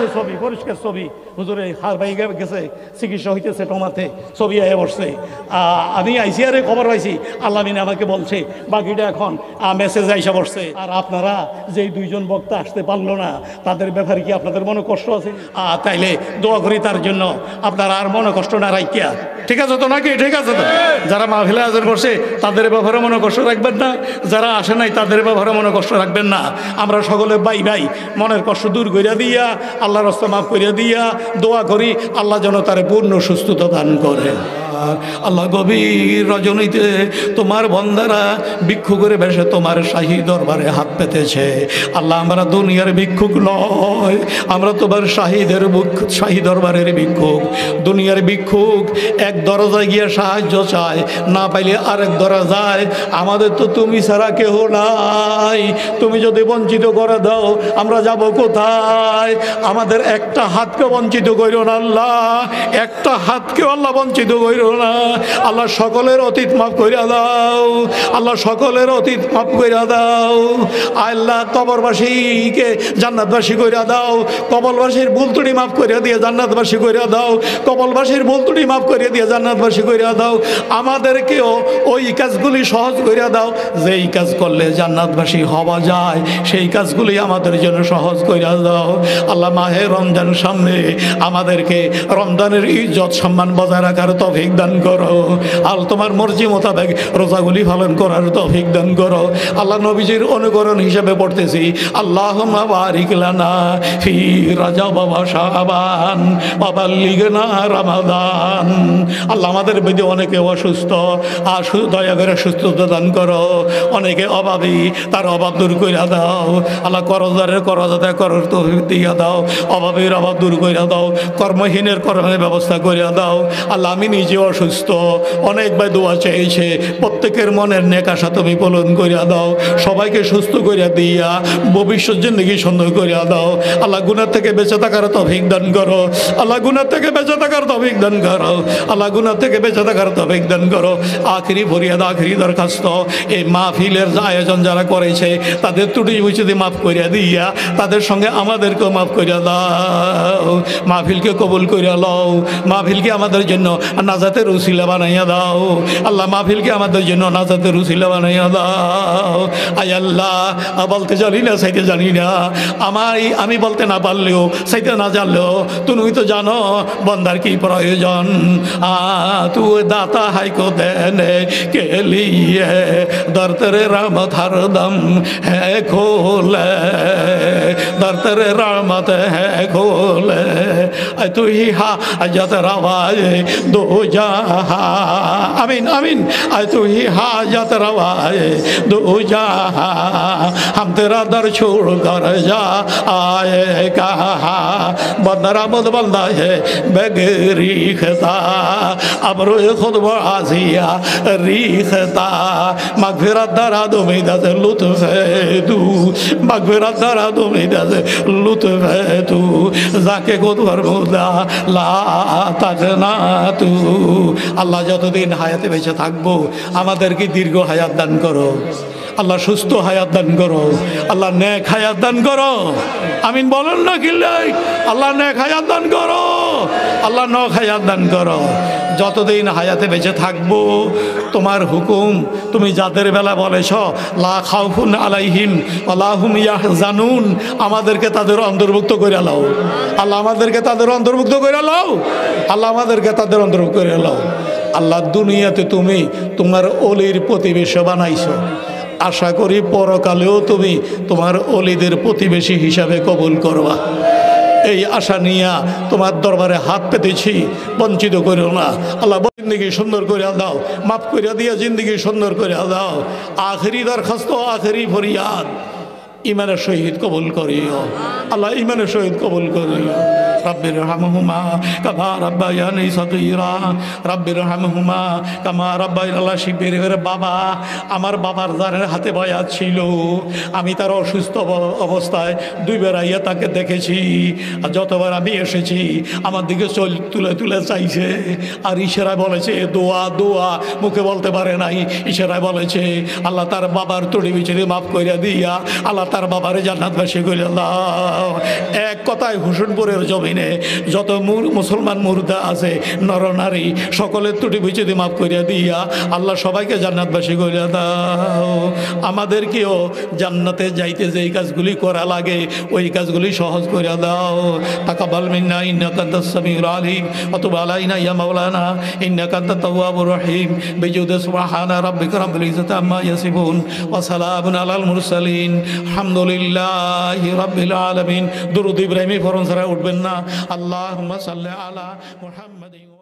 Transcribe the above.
যে ছবি পরিষ্কার ছবি হুজুরে হার ভাই গেছে চিকিৎসা হইতেছে টমাতে ছবি আয়ে বসছে আমি আইসিআরে খবর পাইছি আল্লামিন আমাকে বলছে বাকিটা এখন মেসেজ আইসা বসছে আর আপনারা যেই দুইজন বক্তা আসতে পারলো না তাদের ব্যাপারে কি আপনাদের মনে কষ্ট আছে তাইলে দোয়া করি তার জন্য আপনারা আর মনে কষ্ট না রাখিয়া ঠিক আছে তো নাকি ঠিক আছে তো যারা মাহফিলে আয়োজন করছে তাদের ব্যাপারে মনে কষ্ট রাখবেন না যারা আসে নাই তাদের ব্যাপারে মনে কষ্ট রাখবেন না আমরা সকলে বাই বাই মনের কষ্ট দূর করিয়া দিয়া আল্লাহ রাস্তা মাফ করিয়া দিয়া দোয়া করি আল্লাহ যেন তার পূর্ণ সুস্থতা দান করেন আল্লাহ গভীর রজনীতে তোমার বন্দারা করে বেশে তোমার শাহী দরবারে হাত পেতেছে আল্লাহ আমরা দুনিয়ার ভিক্ষুক নয় আমরা তোমার শাহীদের শাহী দরবারের ভিক্ষুক দুনিয়ার ভিক্ষুক এক দরজায় গিয়ে সাহায্য চায় না পাইলে আরেক দরজায় আমাদের তো তুমি ছাড়া কেহ নাই তুমি যদি বঞ্চিত করে দাও আমরা যাব কোথায় আমাদের একটা হাতকে বঞ্চিত করিও না আল্লাহ একটা হাতকে আল্লাহ বঞ্চিত করিও দিও না আল্লাহ সকলের অতীত মাফ করিয়া দাও আল্লাহ সকলের অতীত মাফ করিয়া দাও আল্লাহ কবরবাসীকে জান্নাতবাসী করিয়া দাও কবলবাসীর বুলতুটি মাফ করিয়া দিয়ে জান্নাতবাসী করিয়া দাও কবলবাসীর বুলতুটি মাফ করিয়া দিয়ে জান্নাতবাসী করিয়া দাও আমাদেরকেও ওই কাজগুলি সহজ করিয়া দাও যেই কাজ করলে জান্নাতবাসী হওয়া যায় সেই কাজগুলি আমাদের জন্য সহজ করিয়া দাও আল্লাহ মাহে রমজান সামনে আমাদেরকে রমজানের ইজ্জত সম্মান বজায় রাখার তফিক দান করো আল তোমার মর্জি মোতাবেক রোজাগুলি পালন করার তফিক দান করো আল্লাহ নবীজির অনুকরণ হিসাবে পড়তেছি আল্লাহ বারিকলানা ফি রাজা বাবা শাহবান বাবা লিগনা রামাদান আল্লাহ আমাদের বেদে অনেকে অসুস্থ আসু দয়া করে সুস্থতা দান করো অনেকে অভাবী তার অভাব দূর করে দাও আল্লাহ করজারের করজাদা করর তৌফিক দিয়া দাও অভাবের অভাব দূর করে দাও কর্মহীনের কর্মের ব্যবস্থা করে দাও আল্লাহ আমি নিজেও অসুস্থ অনেক ভাই দোয়া চেয়েছে প্রত্যেকের মনের নেকাশা তুমি পলন করিয়া দাও সবাইকে সুস্থ করিয়া দিয়া ভবিষ্যৎ জিন্দগি সুন্দর করিয়া দাও আল্লাহ গুনার থেকে বেঁচে থাকার তফিক দান করো আল্লাহ গুনার থেকে বেঁচে থাকার তফিক দান করো আল্লাহ গুনার থেকে বেঁচে থাকার তফিক দান করো আখরি ভরিয়া দাও আখরি দরখাস্ত এই মাহফিলের আয়োজন যারা করেছে তাদের ত্রুটি বুঝতে মাফ করিয়া দিয়া তাদের সঙ্গে আমাদেরকেও মাফ করিয়া দাও মাহফিলকে কবুল করিয়া লও মাহফিলকে আমাদের জন্য নাজাত নাজাতের উসিলা বানাইয়া দাও আল্লাহ মাহফিলকে আমাদের জন্য নাজাতের উসিলা বানাইয়া দাও আয় আল্লাহ বলতে জানি না সাইতে জানি না আমার আমি বলতে না পারলেও সাইতে না জানলেও তুমি তো জানো বন্দার কি প্রয়োজন আ তু দাতা হাইকো দেন কে লিয়ে দরতরে রাম দম হ্যাঁ খোলে दर तर रामत है खोल तु ही हा अजत रवाज दो जा अमीन अमीन तु ही हा अजत रवाज दो जा हम तेरा दर छोड़ कर जा आए कहा बंदरा मत बंदा है बगरीखता अब रोज खुद बसिया रीखता मगफिरा दरा दुमी दस लुत्फ दू मगफिरा दरा दुमी दस আছে লুতফে তু যাকে গোদবার মুদা লা না তু আল্লাহ যতদিন হায়াতে বেঁচে থাকবো আমাদেরকে দীর্ঘ হায়াত দান করো আল্লাহ সুস্থ হায়াত দান করো আল্লাহ ন্যাক হায়াত দান করো আমিন বলেন না কিল্লাই আল্লাহ ন্যাক হায়াত দান করো আল্লাহ নখ হায়াত দান করো যতদিন হায়াতে বেঁচে থাকব তোমার হুকুম তুমি যাদের বেলা বলেছ লা খাউফুন আলাইহিম আলাহুম ইয়াহ জানুন আমাদেরকে তাদের অন্তর্ভুক্ত করে লাও আল্লাহ আমাদেরকে তাদের অন্তর্ভুক্ত করে লাও আল্লাহ আমাদেরকে তাদের অন্তর্ভুক্ত করে লাও আল্লাহ দুনিয়াতে তুমি তোমার অলির প্রতিবেশ বানাইছ আশা করি পরকালেও তুমি তোমার অলিদের প্রতিবেশী হিসাবে কবুল করবা এই আশা নিয়া তোমার দরবারে হাত পেতেছি বঞ্চিত করিও না আল্লাহ জিন্দিগি সুন্দর করে দাও মাফ করে দিয়া জিন্দিগি সুন্দর করে দাও আখেরি দরখাস্ত আখেরি ফরিয়াদ ইমানের শহীদ কবুল করিও আল্লাহ ইমানের শহীদ কবুল করিও رب ارحمهما كما ربياني صغيرا رب ارحمهما كما ربي আল্লাহ শিবের বাবা আমার বাবার জানের হাতে বয়া ছিল আমি তার অসুস্থ অবস্থায় দুইবার আইয়া তাকে দেখেছি আর যতবার আমি এসেছি আমার দিকে চল তুলে তুলে চাইছে আর ইশারায় বলেছে দোয়া দোয়া মুখে বলতে পারে নাই ইশারায় বলেছে আল্লাহ তার বাবার তড়ি বিচড়ি মাফ করিয়া দিয়া আল্লাহ তার বাবারে জান্নাতবাসী করিয়া এক কথায় হুসুনপুরের জমিন দিনে যত মূর মুসলমান মুর্দা আছে নরনারী সকলের ত্রুটি বুঝিয়ে মাফ করিয়া দিয়া আল্লাহ সবাইকে জান্নাতবাসী করিয়া দাও আমাদেরকেও জান্নাতে যাইতে যেই কাজগুলি করা লাগে ওই কাজগুলি সহজ করিয়া দাও তাকা মিন্না ইন্না আলিম অথবা আলাইনা ইয়া মাওলানা ইন্না কান্তা তাওয়াবুর রহিম বিজুদে সুবহানা রাব্বিকা রাব্বিল ইজ্জাতি আম্মা ওয়া সালামুন আলাল মুরসালিন আলহামদুলিল্লাহ রাব্বিল আলামিন দুরুদ ইব্রাহিমী ফরন ছাড়া উঠবেন না اللهم صل على محمد